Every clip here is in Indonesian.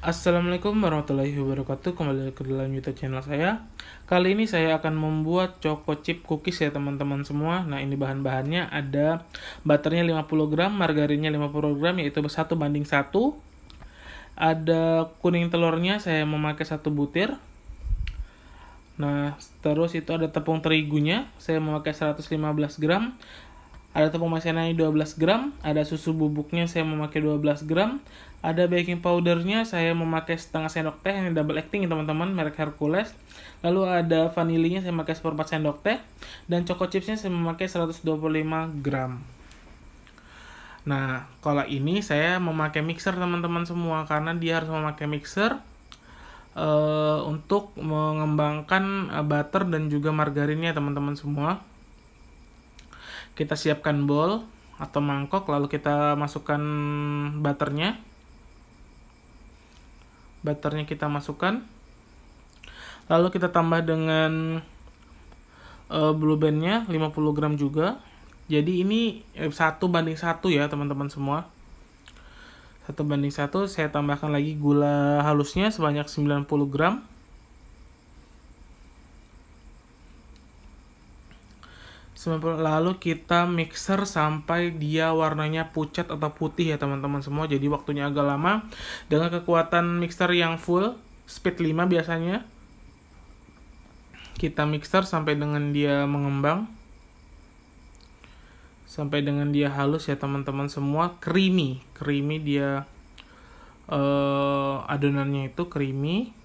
Assalamualaikum warahmatullahi wabarakatuh Kembali ke dalam youtube channel saya Kali ini saya akan membuat choco chip cookies ya teman-teman semua Nah ini bahan-bahannya ada Butternya 50 gram, margarinnya 50 gram Yaitu 1 banding 1 Ada kuning telurnya saya memakai satu butir Nah terus itu ada tepung terigunya Saya memakai 115 gram ada tepung maizena 12 gram, ada susu bubuknya saya memakai 12 gram, ada baking powdernya saya memakai setengah sendok teh yang double acting teman-teman merek Hercules. Lalu ada vanilinya saya memakai seperempat sendok teh dan choco chipsnya saya memakai 125 gram. Nah, kalau ini saya memakai mixer teman-teman semua karena dia harus memakai mixer uh, untuk mengembangkan eh, butter dan juga margarinnya teman-teman semua kita siapkan bowl atau mangkok lalu kita masukkan butternya butternya kita masukkan lalu kita tambah dengan uh, blue bandnya 50 gram juga jadi ini eh, satu banding satu ya teman-teman semua satu banding satu saya tambahkan lagi gula halusnya sebanyak 90 gram lalu kita mixer sampai dia warnanya pucat atau putih ya teman-teman semua jadi waktunya agak lama dengan kekuatan mixer yang full speed 5 biasanya kita mixer sampai dengan dia mengembang sampai dengan dia halus ya teman-teman semua creamy creamy dia uh, adonannya itu creamy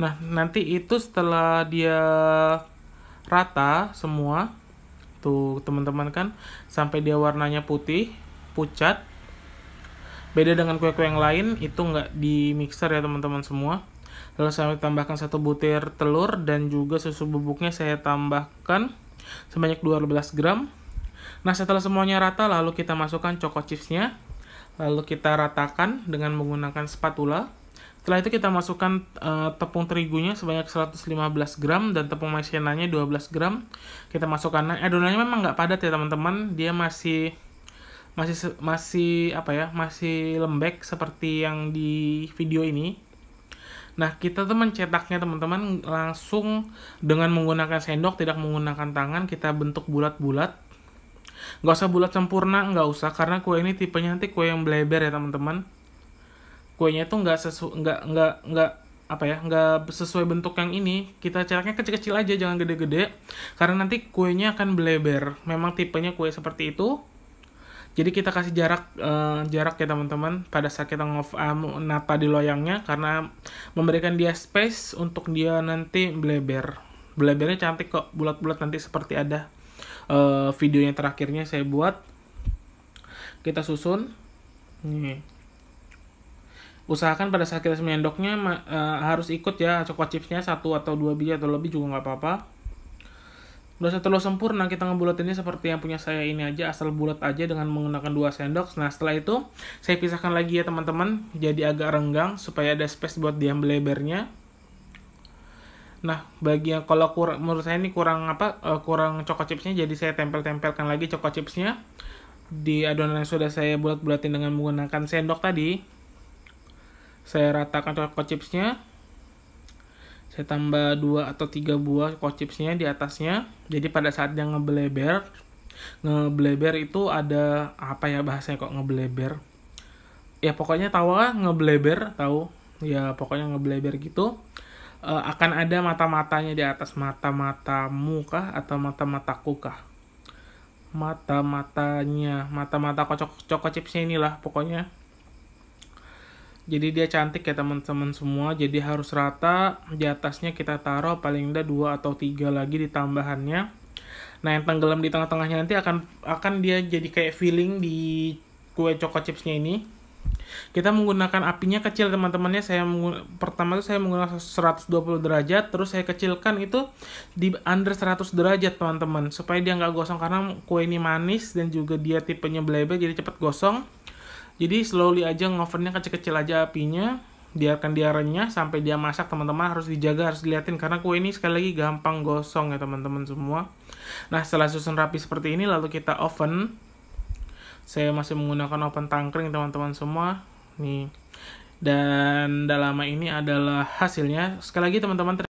nah nanti itu setelah dia rata semua tuh teman-teman kan sampai dia warnanya putih pucat beda dengan kue-kue yang lain itu nggak di mixer ya teman-teman semua lalu saya tambahkan satu butir telur dan juga susu bubuknya saya tambahkan sebanyak 12 gram nah setelah semuanya rata lalu kita masukkan choco chipsnya lalu kita ratakan dengan menggunakan spatula setelah itu kita masukkan uh, tepung terigunya sebanyak 115 gram dan tepung maizenanya 12 gram. Kita masukkan nah, adonannya memang nggak padat ya teman-teman, dia masih masih masih apa ya masih lembek seperti yang di video ini. Nah kita tuh mencetaknya teman-teman langsung dengan menggunakan sendok tidak menggunakan tangan kita bentuk bulat-bulat. Nggak usah bulat sempurna nggak usah karena kue ini tipenya nanti kue yang bleber ya teman-teman kuenya tuh nggak sesu nggak nggak nggak apa ya nggak sesuai bentuk yang ini kita ceraknya kecil-kecil aja jangan gede-gede karena nanti kuenya akan beleber memang tipenya kue seperti itu jadi kita kasih jarak uh, jarak ya teman-teman pada saat kita ngof eh, um, nata di loyangnya karena memberikan dia space untuk dia nanti beleber belebernya cantik kok bulat-bulat nanti seperti ada uh, videonya terakhirnya saya buat kita susun nih usahakan pada saat kita menyendoknya uh, eh, harus ikut ya coklat chipsnya satu atau dua biji atau lebih juga nggak apa-apa udah setelah sempurna kita ini seperti yang punya saya ini aja asal bulat aja dengan menggunakan dua sendok nah setelah itu saya pisahkan lagi ya teman-teman jadi agak renggang supaya ada space buat diambil lebarnya nah bagian kalau kurang menurut saya ini kurang apa uh, kurang coklat chipsnya jadi saya tempel-tempelkan lagi coklat chipsnya di adonan yang sudah saya bulat-bulatin dengan menggunakan sendok tadi saya ratakan coklat chipsnya saya tambah dua atau tiga buah coklat chipsnya di atasnya jadi pada saat yang ngebleber ngebleber itu ada apa ya bahasanya kok ngebleber ya pokoknya tahu kan ngebleber tahu ya pokoknya ngebleber gitu e, akan ada mata-matanya di atas mata-matamu kah atau mata-mataku kah mata-matanya mata-mata kocok kocok chipsnya inilah pokoknya jadi dia cantik ya teman-teman semua jadi harus rata di atasnya kita taruh paling tidak dua atau tiga lagi di tambahannya nah yang tenggelam di tengah-tengahnya nanti akan akan dia jadi kayak filling di kue choco chipsnya ini kita menggunakan apinya kecil teman-temannya saya pertama itu saya menggunakan 120 derajat terus saya kecilkan itu di under 100 derajat teman-teman supaya dia nggak gosong karena kue ini manis dan juga dia tipenya belebe. jadi cepat gosong jadi slowly aja ngovennya kecil-kecil aja apinya, biarkan dia renyah sampai dia masak teman-teman harus dijaga harus diliatin karena kue ini sekali lagi gampang gosong ya teman-teman semua. Nah setelah susun rapi seperti ini lalu kita oven. Saya masih menggunakan oven tangkring teman-teman semua. Nih dan dalam ini adalah hasilnya. Sekali lagi teman-teman